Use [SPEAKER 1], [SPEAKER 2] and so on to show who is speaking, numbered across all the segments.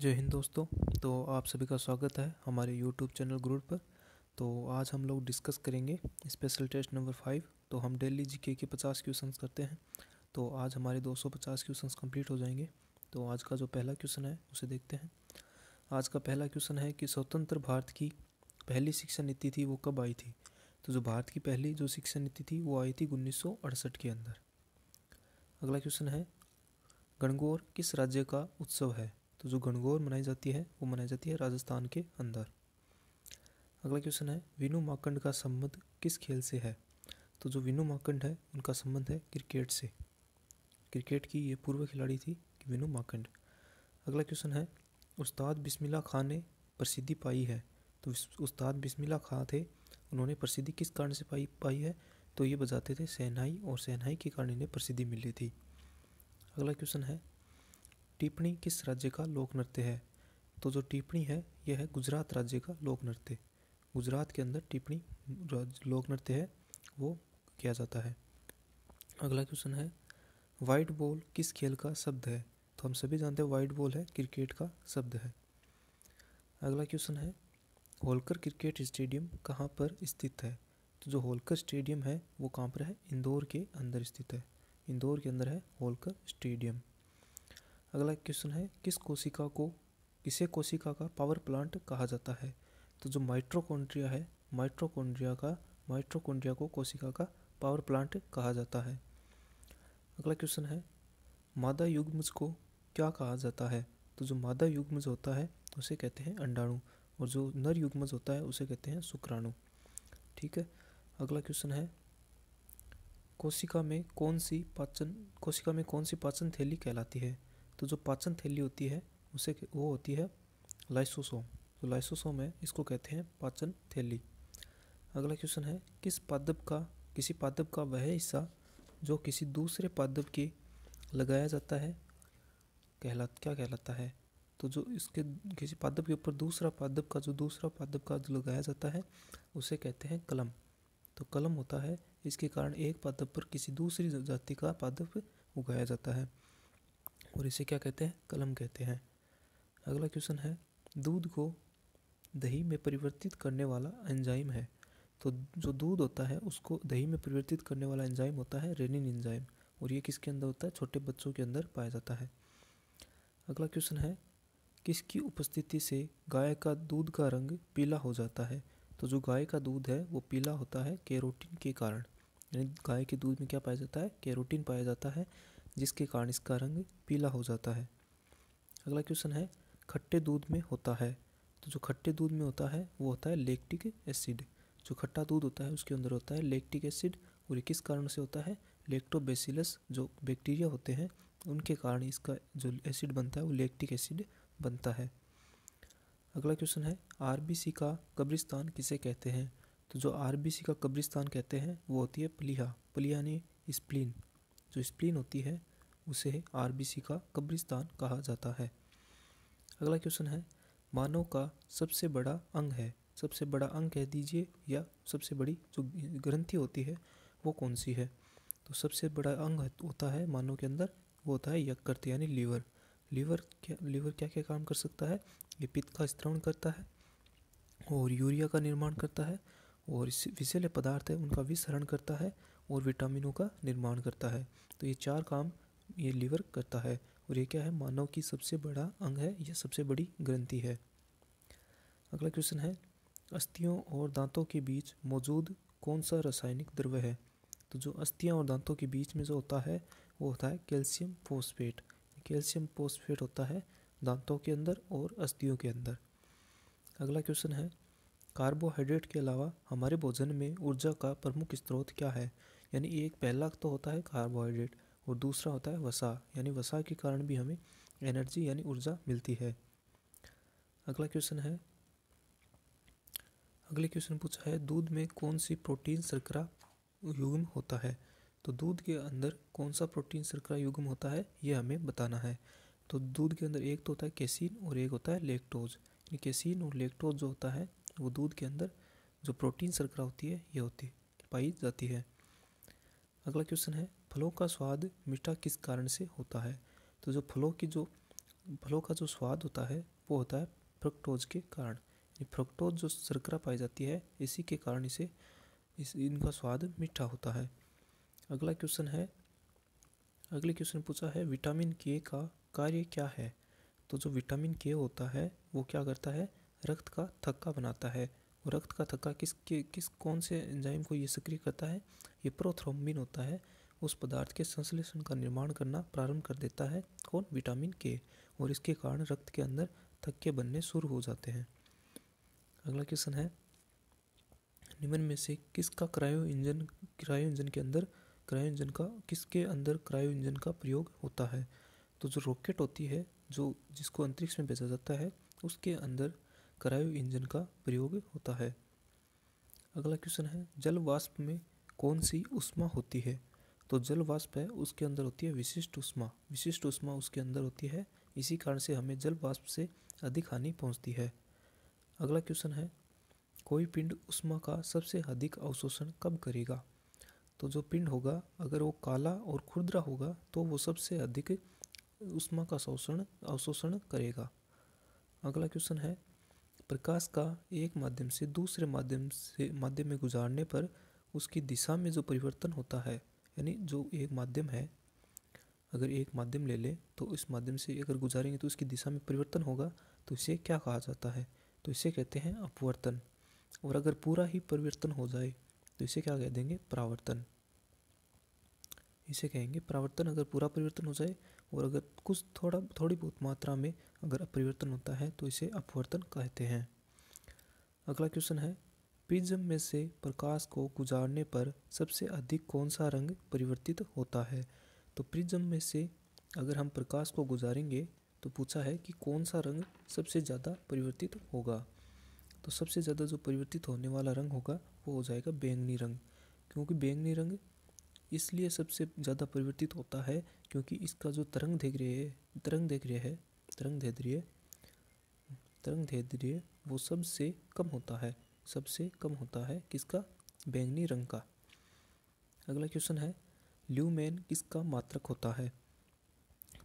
[SPEAKER 1] जय हिंद दोस्तों तो आप सभी का स्वागत है हमारे यूट्यूब चैनल ग्रुप पर तो आज हम लोग डिस्कस करेंगे स्पेशल टेस्ट नंबर फाइव तो हम डेली जीके के पचास क्वेश्चंस करते हैं तो आज हमारे दो सौ पचास क्वेश्चन कम्प्लीट हो जाएंगे तो आज का जो पहला क्वेश्चन है उसे देखते हैं आज का पहला क्वेश्चन है कि स्वतंत्र भारत की पहली शिक्षा नीति थी वो कब आई थी तो जो भारत की पहली जो शिक्षा नीति थी वो आई थी उन्नीस के अंदर अगला क्वेश्चन है गणगौर किस राज्य का उत्सव है तो जो गणगौर मनाई जाती है वो मनाई जाती है राजस्थान के अंदर अगला क्वेश्चन है विनू माकंड का संबंध किस खेल से है तो जो विनू माकंड है उनका संबंध है क्रिकेट से क्रिकेट की ये पूर्व खिलाड़ी थी विनू माकंड अगला क्वेश्चन है उस्ताद बिस्मिल्ला खां ने प्रसिद्धि पाई है तो उस्ताद बिस्मिल्ला खां थे उन्होंने प्रसिद्धि किस कारण से पाई पाई है तो ये बजाते थे सेनाई और सेनाई के कारण इन्हें प्रसिद्धि मिली थी अगला क्वेश्चन है टिप्पणी किस राज्य का लोक नृत्य है तो जो टिप्पणी है यह है गुजरात राज्य का लोक नृत्य गुजरात के अंदर टिप्पणी लोक नृत्य है वो किया जाता है अगला क्वेश्चन है वाइट बॉल किस खेल का शब्द है तो हम सभी जानते हैं वाइट बॉल है क्रिकेट का शब्द है अगला क्वेश्चन है होलकर क्रिकेट स्टेडियम कहाँ पर स्थित है तो जो होलकर स्टेडियम है वो कहाँ पर है इंदौर के अंदर स्थित है इंदौर के अंदर है होलकर स्टेडियम अगला क्वेश्चन है किस कोशिका को किसे कोशिका का पावर प्लांट कहा जाता है तो जो माइट्रोकोन्ड्रिया है माइट्रोकोन्ड्रिया का माइट्रोकोन्ड्रिया को कोशिका का पावर प्लांट कहा जाता है अगला क्वेश्चन है मादा युग्मज को क्या कहा जाता है तो जो मादा युग्मज होता है उसे कहते हैं अंडाणु और जो नर युग्मज होता है उसे कहते हैं शुक्राणु ठीक है अगला क्वेश्चन है कोशिका में कौन सी पाचन कोशिका में कौन सी पाचन थैली कहलाती है तो जो पाचन थैली होती है उसे वो होती है लाइसोसोम तो लाइसोसोम है इसको कहते हैं पाचन थैली अगला क्वेश्चन है किस पादप का किसी पादप का वह हिस्सा जो किसी दूसरे पादप के लगाया जाता है कहला क्या कहलाता है तो जो इसके किसी पादप के ऊपर दूसरा पादप का जो दूसरा पादप का जो लगाया जाता है उसे कहते हैं कलम तो कलम होता है इसके कारण एक पादप पर किसी दूसरी जाति का पादप उगाया जाता है और इसे क्या कहते हैं कलम कहते हैं अगला क्वेश्चन है दूध को दही में परिवर्तित करने वाला एंजाइम है तो जो दूध होता है उसको दही में परिवर्तित करने वाला एंजाइम होता है रेनिन एंजाइम और ये किसके अंदर होता है छोटे बच्चों के अंदर पाया जाता है अगला क्वेश्चन है किसकी उपस्थिति से गाय का दूध का रंग पीला हो जाता है तो जो गाय का दूध है वो पीला होता है कैरोटीन के कारण यानी गाय के दूध में क्या पाया जाता है कैरोटीन पाया जाता है जिसके कारण इसका रंग पीला हो जाता है अगला क्वेश्चन है खट्टे दूध में होता है तो जो खट्टे दूध में होता है वो होता है लेक्टिक एसिड जो खट्टा दूध होता है उसके अंदर होता है लेक्टिक एसिड और ये किस कारण से होता है लेक्टोबेसिलस जो बैक्टीरिया होते हैं उनके कारण इसका जो एसिड बनता है वो लेक्टिक एसिड बनता है अगला क्वेश्चन है आर का कब्रिस्तान किसे कहते हैं तो जो आर का कब्रिस्तान कहते हैं वो होती है प्लीहा पलिया ने स्प्लीन जो स्प्लीन होती है उसे आर का कब्रिस्तान कहा जाता है अगला क्वेश्चन है मानव का सबसे बड़ा अंग है सबसे बड़ा अंग कह दीजिए या सबसे बड़ी जो ग्रंथि होती है वो कौन सी है तो सबसे बड़ा अंग होता है मानव के अंदर वो होता है यकृत यानी लीवर लीवर क्या लीवर क्या क्या काम कर सकता है ये पित्त का स्त्रवण करता है और यूरिया का निर्माण करता है और विषैले पदार्थ है उनका विसरण करता है और विटामिनों का निर्माण करता है तो ये चार काम ये लीवर करता है और ये क्या है मानव की सबसे बड़ा अंग है या सबसे बड़ी ग्रंथि है अगला क्वेश्चन है अस्थियों और दांतों के बीच मौजूद कौन सा रासायनिक द्रव्य है तो जो अस्थियाँ और दांतों के बीच में जो होता है वो होता है कैल्शियम फोस्फेट कैल्शियम फोस्फेट होता है दांतों के अंदर और अस्थियों के अंदर अगला क्वेश्चन है कार्बोहाइड्रेट के अलावा हमारे भोजन में ऊर्जा का प्रमुख स्रोत क्या है यानी एक पहला तो होता है कार्बोहाइड्रेट और दूसरा होता है वसा यानी वसा के कारण भी हमें एनर्जी यानी ऊर्जा मिलती है अगला क्वेश्चन है अगले क्वेश्चन पूछा है दूध में कौन सी प्रोटीन शर्करा युग्म होता है तो दूध के अंदर कौन सा प्रोटीन शर्करा युग्म होता है ये हमें बताना है तो दूध के अंदर एक तो होता है केसिन और एक होता है लेक्टोज यानी केसिन और लेक्टोज जो होता है वो दूध के अंदर जो प्रोटीन शर्करा होती है ये होती पाई जाती है अगला क्वेश्चन है फलों का स्वाद मीठा किस कारण से होता है तो जो फलों की जो फलों का जो स्वाद होता है वो होता है फ्रक्टोज के कारण फ्रक्टोज जो शर्करा पाई जाती है इसी के कारण इसे इस इनका स्वाद मीठा होता है अगला क्वेश्चन है अगले क्वेश्चन पूछा है विटामिन के का कार्य क्या है तो जो विटामिन के होता है वो क्या करता है रक्त का थक्का बनाता है और रक्त का थक्का किस के किस कौन से एंजाइम को ये सक्रिय करता है ये प्रोथ्रोम्बिन होता है उस पदार्थ के संश्लेषण का निर्माण करना प्रारंभ कर देता है कौन विटामिन के और इसके कारण रक्त के अंदर थक्के बनने शुरू हो जाते हैं अगला क्वेश्चन है निम्न में से किसका क्रायो इंजन क्रायो इंजन के अंदर क्रायो इंजन का किसके अंदर क्रायो इंजन का प्रयोग होता है तो जो रॉकेट होती है जो जिसको अंतरिक्ष में भेजा जाता है उसके अंदर क्रायो इंजन का प्रयोग होता है अगला क्वेश्चन है जल वाष्प में कौन सी उष्मा होती है तो जल वाष्प है उसके अंदर होती है विशिष्ट उष्मा विशिष्ट उष्मा उसके अंदर होती है इसी कारण से हमें जल वाष्प से अधिक हानि पहुँचती है अगला क्वेश्चन है कोई पिंड उष्मा का सबसे अधिक अवशोषण कब करेगा तो जो पिंड होगा अगर वो काला और खुर्दरा होगा तो वो सबसे अधिक उष्मा का शोषण अवशोषण करेगा अगला क्वेश्चन है प्रकाश का एक माध्यम से दूसरे माध्यम से माध्यम में गुजारने पर उसकी दिशा में जो परिवर्तन होता है यानी जो एक माध्यम है अगर एक माध्यम ले लें तो इस माध्यम से अगर गुजारेंगे तो उसकी दिशा में परिवर्तन होगा तो इसे क्या कहा जाता है तो इसे कहते हैं अपवर्तन और अगर पूरा ही परिवर्तन हो जाए तो इसे क्या कह देंगे परावर्तन इसे कहेंगे परावर्तन अगर पूरा परिवर्तन हो जाए और अगर कुछ थोड़ा थोड़ी बहुत मात्रा में अगर परिवर्तन होता है तो इसे अपवर्तन कहते हैं अगला क्वेश्चन है प्रिज्म में से प्रकाश को गुजारने पर सबसे अधिक कौन सा रंग परिवर्तित होता है तो प्रिज्म में से अगर हम प्रकाश को गुजारेंगे तो पूछा है कि कौन सा रंग सबसे ज़्यादा परिवर्तित होगा तो सबसे ज़्यादा जो परिवर्तित होने वाला रंग होगा वो हो जाएगा बैंगनी रंग क्योंकि बैंगनी रंग इसलिए सबसे ज़्यादा परिवर्तित होता है क्योंकि इसका जो तरंग देख रहे है तरंग देख रहे है तरंग धैर्य तरंग धैर्य वो सबसे कम होता है सबसे कम होता है किसका बैंगनी रंग का अगला क्वेश्चन है ल्यूमेन किसका मात्रक होता है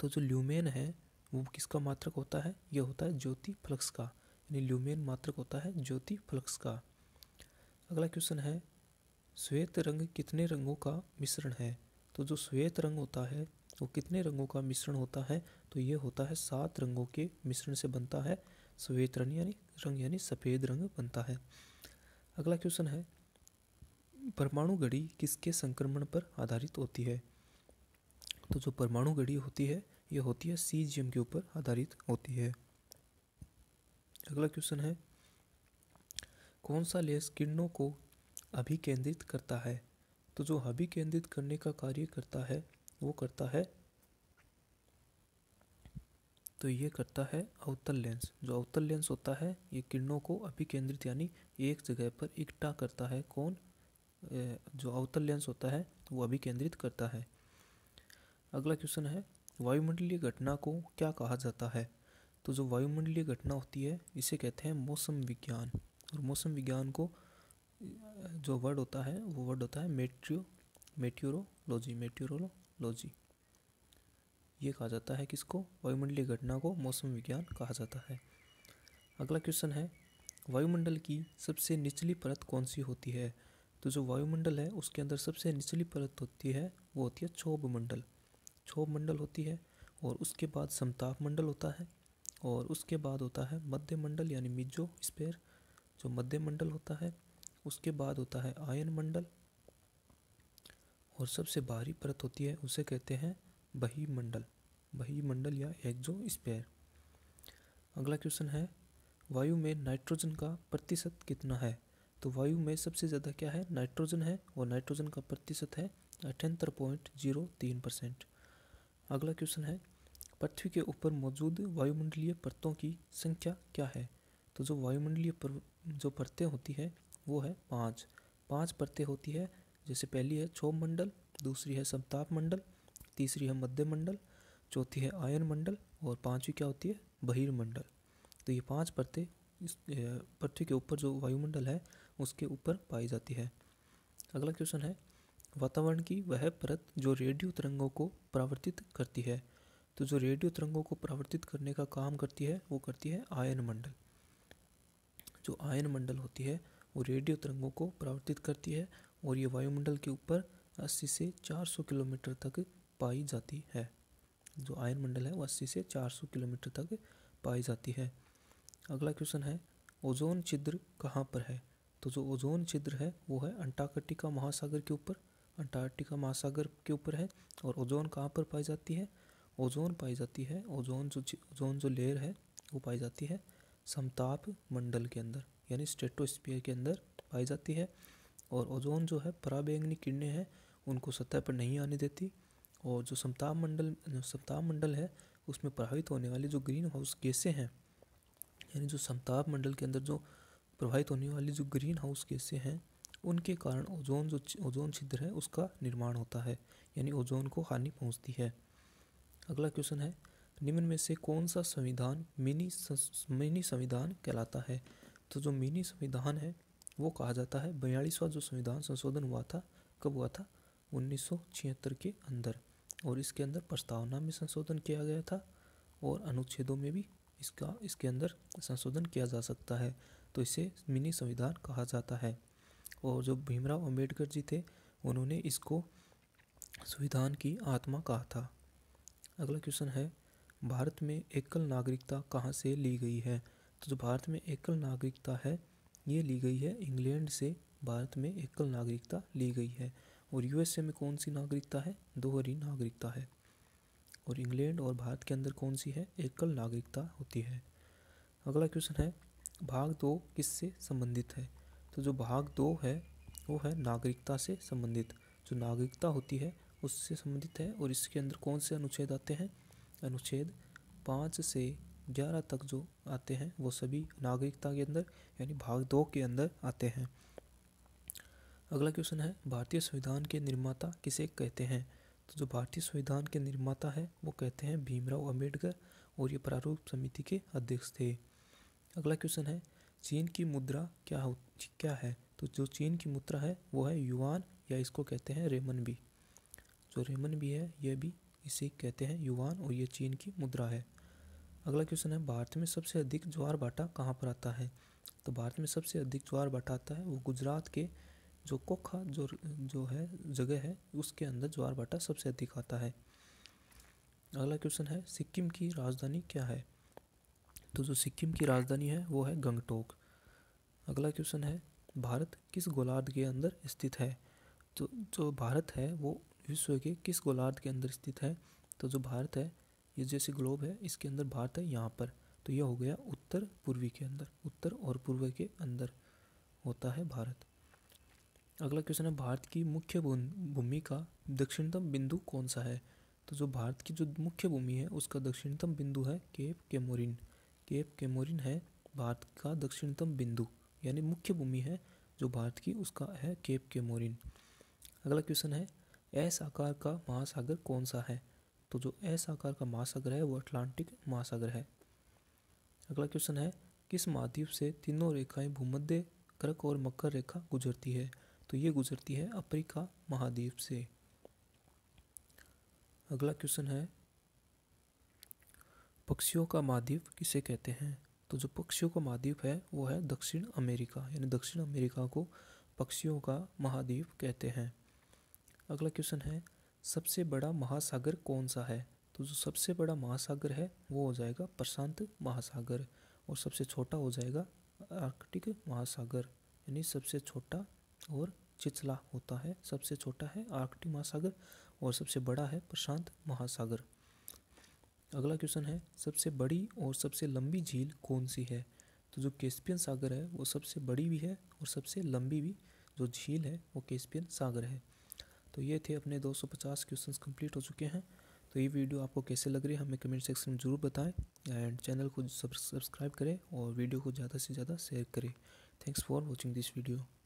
[SPEAKER 1] तो जो ल्यूमेन है वो किसका मात्रक होता है यह होता है ज्योति फ्लक्स का यानी ल्यूमेन मात्रक होता है ज्योति फ्लक्स का अगला क्वेश्चन है श्वेत रंग कितने रंगों का मिश्रण है तो जो श्वेत रंग होता है वो कितने रंगों का मिश्रण होता है तो ये होता है सात रंगों के मिश्रण से बनता है श्वेत रंग यानी रंग यानी सफ़ेद रंग बनता है अगला क्वेश्चन है परमाणु घड़ी किसके संक्रमण पर आधारित होती है तो जो परमाणु घड़ी होती है यह होती है सी जी एम के ऊपर आधारित होती है अगला क्वेश्चन है कौन सा लेस किरणों को अभिकेंद्रित करता है तो जो अभिकेंद्रित करने का कार्य करता है वो करता है तो ये करता है अवतल लेंस जो अवतल लेंस होता है ये किरणों को अभिकेंद्रित यानी एक जगह पर इकट्ठा करता है कौन जो अवतल लेंस होता है तो वो अभिकेंद्रित करता है अगला क्वेश्चन है वायुमंडलीय घटना को क्या कहा जाता है तो जो वायुमंडलीय घटना होती है इसे कहते हैं मौसम विज्ञान और मौसम विज्ञान को जो वर्ड होता है वो वर्ड होता है मेट्रियो मेट्योरोलॉजी मेट्योरोलॉजी ये कहा जाता है किसको वायुमंडलीय घटना को मौसम विज्ञान कहा जाता है अगला क्वेश्चन है वायुमंडल की सबसे निचली परत कौन सी होती है तो जो वायुमंडल है उसके अंदर सबसे निचली परत होती है वो होती है क्षोभ मंडल क्षोभ मंडल होती है और उसके बाद समताप मंडल होता है और उसके बाद होता है मध्य मंडल यानी मिजो स्पेयर जो मध्य मंडल होता है उसके बाद होता है आयन मंडल और सबसे भारी परत होती है उसे कहते हैं बही मंडल या हेक्जो स्पेयर अगला क्वेश्चन है वायु में नाइट्रोजन का प्रतिशत कितना है तो वायु में सबसे ज़्यादा क्या है नाइट्रोजन है और नाइट्रोजन का प्रतिशत है अठहत्तर पॉइंट जीरो तीन परसेंट अगला क्वेश्चन है पृथ्वी के ऊपर मौजूद वायुमंडलीय परतों की संख्या क्या है तो जो वायुमंडलीय पर जो परतें होती है वो है पाँच पाँच परतें होती है जैसे पहली है क्षोभ मंडल दूसरी है समताप मंडल तीसरी है मध्य मंडल चौथी है आयन मंडल और पांचवी क्या होती है बहिर्मंडल तो ये पांच परतें इस पृथ्वी के ऊपर जो वायुमंडल है उसके ऊपर पाई जाती है अगला क्वेश्चन है वातावरण की वह परत जो रेडियो तरंगों को परावर्तित करती है तो जो रेडियो तरंगों को परावर्तित करने का काम करती है वो करती है आयन मंडल जो आयन मंडल होती है वो रेडियो तरंगों को परावर्तित करती है और ये वायुमंडल के ऊपर 80 से 400 किलोमीटर तक पाई जाती है जो आयन मंडल है वो अस्सी से चार सौ किलोमीटर तक पाई जाती है अगला क्वेश्चन है ओजोन छिद्र कहाँ पर है तो जो ओजोन छिद्र है वो है अंटार्कटिका महासागर के ऊपर अंटार्कटिका महासागर के ऊपर है और ओजोन कहाँ पर पाई जाती है ओजोन पाई जाती है ओजोन जो ओजोन जो लेयर है वो पाई जाती है समताप मंडल के अंदर यानी स्टेटोस्पियर के अंदर पाई जाती है और ओजोन जो है पराबैंगनी किरणें हैं उनको सतह पर नहीं आने देती और जो समताप मंडल जो समताप मंडल है उसमें प्रभावित होने वाली जो ग्रीन हाउस गैसें हैं यानी जो समताप मंडल के अंदर जो प्रभावित होने वाली जो ग्रीन हाउस गैसें हैं उनके कारण ओजोन जो ओजोन छिद्र है उसका निर्माण होता है यानी ओजोन को हानि पहुंचती है अगला क्वेश्चन है निम्न में से कौन सा संविधान मिनी मिनी संविधान कहलाता है तो जो मिनी संविधान है वो कहा जाता है बयालीसवां जो संविधान संशोधन हुआ था कब हुआ था उन्नीस के अंदर और इसके अंदर प्रस्तावना में संशोधन किया गया था और अनुच्छेदों में भी इसका इसके अंदर संशोधन किया जा सकता है तो इसे मिनी संविधान कहा जाता है और जो भीमराव अंबेडकर जी थे उन्होंने इसको संविधान की आत्मा कहा था अगला क्वेश्चन है भारत में एकल नागरिकता कहाँ से ली गई है तो जो भारत में एकल नागरिकता है ये ली गई है इंग्लैंड से भारत में एकल नागरिकता ली गई है और यूएसए में कौन सी नागरिकता है दोहरी नागरिकता है और इंग्लैंड और भारत के अंदर कौन सी है एकल नागरिकता होती है अगला क्वेश्चन है भाग दो किससे संबंधित है तो जो भाग दो है वो है नागरिकता से संबंधित जो नागरिकता होती है उससे संबंधित है और इसके अंदर कौन से अनुच्छेद आते हैं अनुच्छेद पाँच से ग्यारह तक जो आते हैं वो सभी नागरिकता के अंदर यानी भाग दो के अंदर आते हैं अगला क्वेश्चन है भारतीय संविधान के निर्माता किसे कहते हैं तो जो भारतीय संविधान के निर्माता है वो कहते हैं भीमराव अम्बेडकर और ये प्रारूप समिति के अध्यक्ष थे अगला क्वेश्चन है चीन की मुद्रा क्या हो क्या है तो जो चीन की मुद्रा है वो है युवान या इसको कहते हैं रेमन भी जो रेमन भी है यह भी इसे कहते हैं युवान और ये चीन की मुद्रा है अगला क्वेश्चन है भारत में सबसे अधिक ज्वार बाटा कहाँ पर आता है तो भारत में सबसे अधिक ज्वार बाटा आता है वो गुजरात के जो कोखा जो जो है जगह है उसके अंदर ज्वार भाटा सबसे अधिक आता है अगला क्वेश्चन है सिक्किम की राजधानी क्या है तो जो सिक्किम की राजधानी है वो है गंगटोक अगला क्वेश्चन है भारत किस गोलार्ध के अंदर स्थित है तो जो भारत है वो विश्व के किस गोलार्ध के अंदर स्थित है तो जो भारत है ये जैसे ग्लोब है इसके अंदर भारत है यहाँ पर तो यह हो गया उत्तर पूर्वी के अंदर उत्तर और पूर्व के अंदर होता है भारत अगला क्वेश्चन है भारत की मुख्य भूमि का दक्षिणतम बिंदु कौन सा है तो जो भारत की जो मुख्य भूमि है उसका दक्षिणतम बिंदु है केप केमोरिन केप केमोरिन है भारत का दक्षिणतम बिंदु यानी मुख्य भूमि है जो भारत की उसका है केप केमोरिन अगला क्वेश्चन है एस आकार का महासागर कौन सा है तो जो एस आकार का महासागर है वो अटलांटिक महासागर है अगला क्वेश्चन है किस माध्यम से तीनों रेखाएं भूमध्य क्रक और मकर रेखा गुजरती है तो ये गुजरती है अफ्रीका महाद्वीप से अगला क्वेश्चन है पक्षियों का महाद्वीप किसे कहते हैं तो जो पक्षियों का महाद्वीप है वो है दक्षिण अमेरिका यानी दक्षिण अमेरिका को पक्षियों का महाद्वीप कहते हैं अगला क्वेश्चन है सबसे बड़ा महासागर कौन सा है तो जो सबसे बड़ा महासागर है वो हो जाएगा प्रशांत महासागर और सबसे छोटा हो जाएगा आर्कटिक महासागर यानी सबसे छोटा और चिचला होता है सबसे छोटा है आर्कटिक महासागर और सबसे बड़ा है प्रशांत महासागर अगला क्वेश्चन है सबसे बड़ी और सबसे लंबी झील कौन सी है तो जो केस्पियन सागर है वो सबसे बड़ी भी है और सबसे लंबी भी जो झील है वो केस्पियन सागर है तो ये थे अपने 250 क्वेश्चंस कंप्लीट हो चुके हैं तो ये वीडियो आपको कैसे लग रही है हमें कमेंट सेक्शन में ज़रूर बताएं एंड चैनल को सब्सक्राइब करें और वीडियो को ज़्यादा से ज़्यादा शेयर करें thanks for watching this video